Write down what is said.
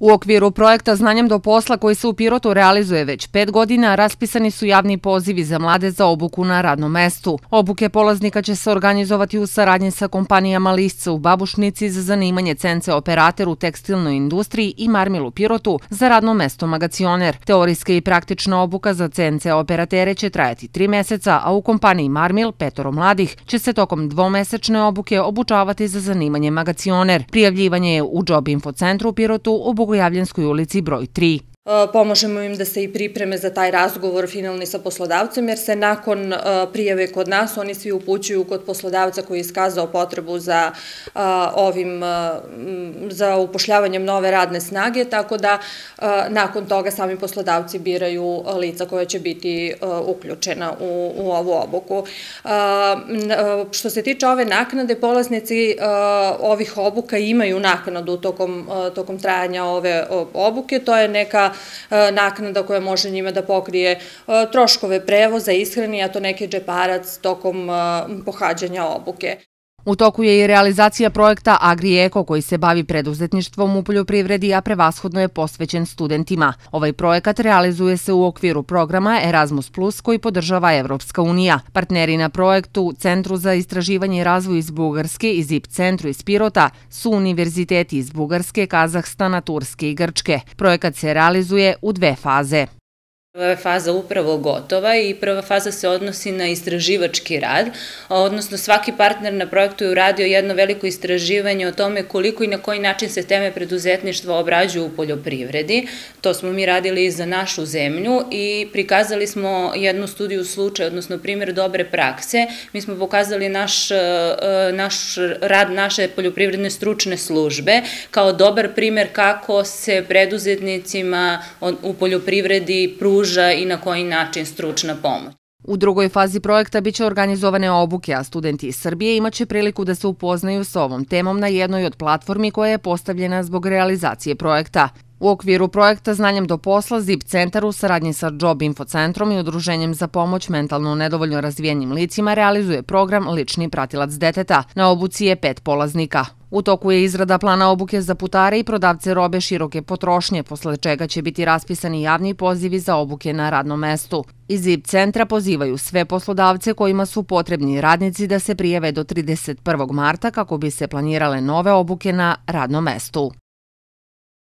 U okviru projekta Znanjem do posla koji se u Pirotu realizuje već pet godina, raspisani su javni pozivi za mlade za obuku na radnom mestu. Obuke polaznika će se organizovati u saradnji sa kompanijama Lisca u Babušnici za zanimanje cence operater u tekstilnoj industriji i Marmilu Pirotu za radno mesto magacioner. Teorijska i praktična obuka za cence operatere će trajati tri meseca, a u kompaniji Marmil petoro mladih će se tokom dvomesečne obuke obučavati za zanimanje magacioner. Prijavljivanje je u Job Info centru u Pirotu obuk Bogojavljanskoj ulici broj 3. E, pomožemo im da se i pripreme za taj razgovor finalni sa poslodavcem, jer se nakon e, prijeve kod nas oni svi upućuju kod poslodavca koji je iskazao potrebu za e, upošljavanjem nove radne snage, tako da nakon toga sami poslodavci biraju lica koja će biti uključena u ovu obuku. Što se tiče ove naknade, polasnici ovih obuka imaju naknadu tokom trajanja ove obuke, to je neka E, naknada koja može njima da pokrije e, troškove prevoza, ishrani, a to neki džeparac tokom e, pohađanja obuke. U toku je i realizacija projekta AgriEko koji se bavi preduzetništvom u poljoprivredi, a prevashodno je posvećen studentima. Ovaj projekat realizuje se u okviru programa Erasmus Plus koji podržava Evropska unija. Partneri na projektu Centru za istraživanje i razvoj iz Bugarske i ZIP Centru iz Pirota su univerziteti iz Bugarske, Kazahstana, Turske i Grčke. Projekat se realizuje u dve faze. Prva faza upravo gotova i prva faza se odnosi na istraživački rad, odnosno svaki partner na projektu je uradio jedno veliko istraživanje o tome koliko i na koji način se teme preduzetništva obrađuju u poljoprivredi. To smo mi radili i za našu zemlju i prikazali smo jednu studiju slučaja, odnosno primjer dobre prakse. Mi smo pokazali naš, e, naš rad naše poljoprivredne stručne službe kao dobar primjer kako se preduzetnicima u poljoprivredi pruži pruža i na koji način stručna pomoć. U drugoj fazi projekta biće organizovane obuke, a studenti iz Srbije imaće priliku da se upoznaju s ovom temom na jednoj od platformi koja je postavljena zbog realizacije projekta. U okviru projekta Znanjem do posla ZIP centar u saradnji sa Job Info centrom i Udruženjem za pomoć mentalno nedovoljno razvijenim licima realizuje program Lični pratilac deteta. Na obuci je pet polaznika. U toku je izrada plana obuke za putare i prodavce robe široke potrošnje, posle čega će biti raspisani javni pozivi za obuke na radnom mestu. Iz ZIP centra pozivaju sve poslodavce kojima su potrebni radnici da se prijeve do 31. marta kako bi se planirale nove obuke na radnom mestu.